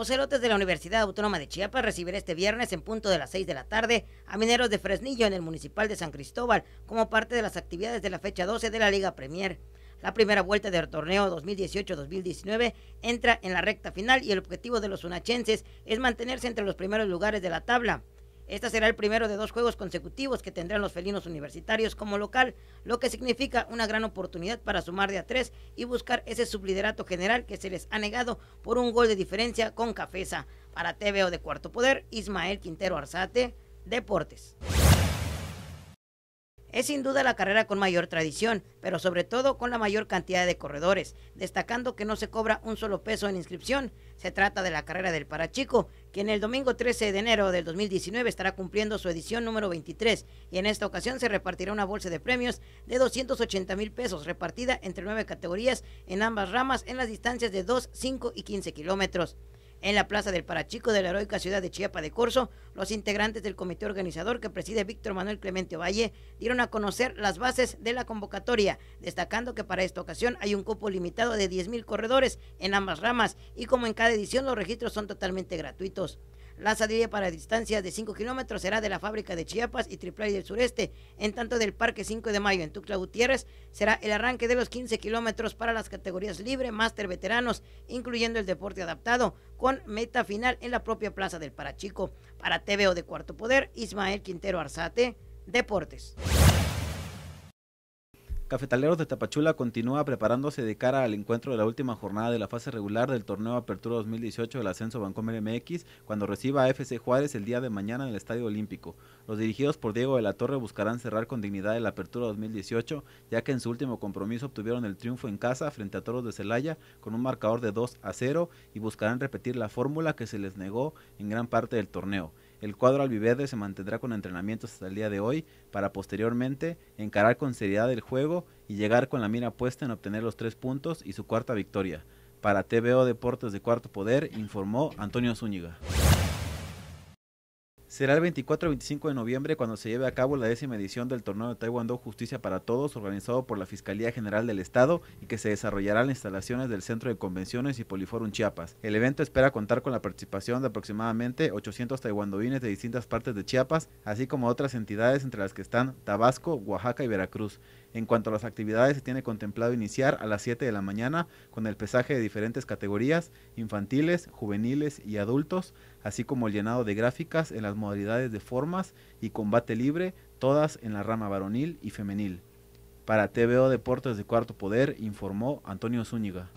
Ocelotes de la Universidad Autónoma de Chiapas recibirá este viernes en punto de las 6 de la tarde a mineros de Fresnillo en el municipal de San Cristóbal como parte de las actividades de la fecha 12 de la Liga Premier. La primera vuelta del torneo 2018-2019 entra en la recta final y el objetivo de los unachenses es mantenerse entre los primeros lugares de la tabla. Este será el primero de dos juegos consecutivos que tendrán los felinos universitarios como local, lo que significa una gran oportunidad para sumar de a tres y buscar ese subliderato general que se les ha negado por un gol de diferencia con Cafesa. Para TVO de Cuarto Poder, Ismael Quintero Arzate, Deportes. Es sin duda la carrera con mayor tradición, pero sobre todo con la mayor cantidad de corredores, destacando que no se cobra un solo peso en inscripción. Se trata de la carrera del Parachico, que en el domingo 13 de enero del 2019 estará cumpliendo su edición número 23 y en esta ocasión se repartirá una bolsa de premios de 280 mil pesos repartida entre nueve categorías en ambas ramas en las distancias de 2, 5 y 15 kilómetros en la Plaza del Parachico de la heroica ciudad de Chiapa de Corzo, los integrantes del comité organizador que preside Víctor Manuel Clemente Valle dieron a conocer las bases de la convocatoria, destacando que para esta ocasión hay un cupo limitado de 10.000 corredores en ambas ramas y como en cada edición los registros son totalmente gratuitos. La salida para distancias de 5 kilómetros será de la fábrica de Chiapas y Triplay del sureste, en tanto del Parque 5 de Mayo en Tuxtla Gutiérrez será el arranque de los 15 kilómetros para las categorías libre, máster, veteranos, incluyendo el deporte adaptado, con meta final en la propia Plaza del Parachico. Para TVO de Cuarto Poder, Ismael Quintero Arzate, Deportes. Cafetaleros de Tapachula continúa preparándose de cara al encuentro de la última jornada de la fase regular del torneo Apertura 2018 del Ascenso Bancomer MX cuando reciba a FC Juárez el día de mañana en el Estadio Olímpico. Los dirigidos por Diego de la Torre buscarán cerrar con dignidad el Apertura 2018 ya que en su último compromiso obtuvieron el triunfo en casa frente a Toros de Celaya con un marcador de 2 a 0 y buscarán repetir la fórmula que se les negó en gran parte del torneo. El cuadro albiverde se mantendrá con entrenamientos hasta el día de hoy para posteriormente encarar con seriedad el juego y llegar con la mira puesta en obtener los tres puntos y su cuarta victoria. Para TVO Deportes de Cuarto Poder informó Antonio Zúñiga. Será el 24 25 de noviembre cuando se lleve a cabo la décima edición del torneo de Taekwondo Justicia para Todos, organizado por la Fiscalía General del Estado y que se desarrollará en las instalaciones del Centro de Convenciones y Poliforum Chiapas. El evento espera contar con la participación de aproximadamente 800 taekwondoines de distintas partes de Chiapas, así como otras entidades entre las que están Tabasco, Oaxaca y Veracruz. En cuanto a las actividades, se tiene contemplado iniciar a las 7 de la mañana con el pesaje de diferentes categorías, infantiles, juveniles y adultos, así como el llenado de gráficas en las modalidades de formas y combate libre, todas en la rama varonil y femenil. Para TVO Deportes de Cuarto Poder, informó Antonio Zúñiga.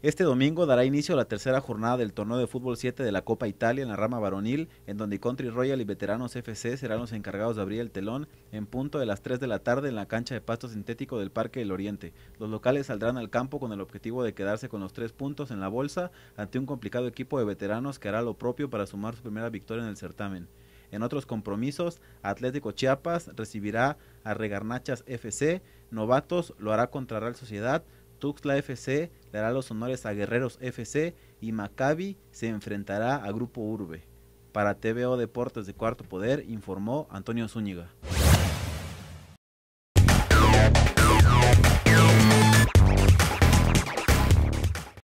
Este domingo dará inicio a la tercera jornada del torneo de fútbol 7 de la Copa Italia en la rama varonil, en donde Country Royal y Veteranos FC serán los encargados de abrir el telón en punto de las 3 de la tarde en la cancha de pasto sintético del Parque del Oriente. Los locales saldrán al campo con el objetivo de quedarse con los tres puntos en la bolsa ante un complicado equipo de veteranos que hará lo propio para sumar su primera victoria en el certamen. En otros compromisos, Atlético Chiapas recibirá a Regarnachas FC, Novatos lo hará contra Real Sociedad, Tuxtla FC dará los honores a Guerreros FC y Maccabi se enfrentará a Grupo Urbe. Para TVO Deportes de Cuarto Poder informó Antonio Zúñiga.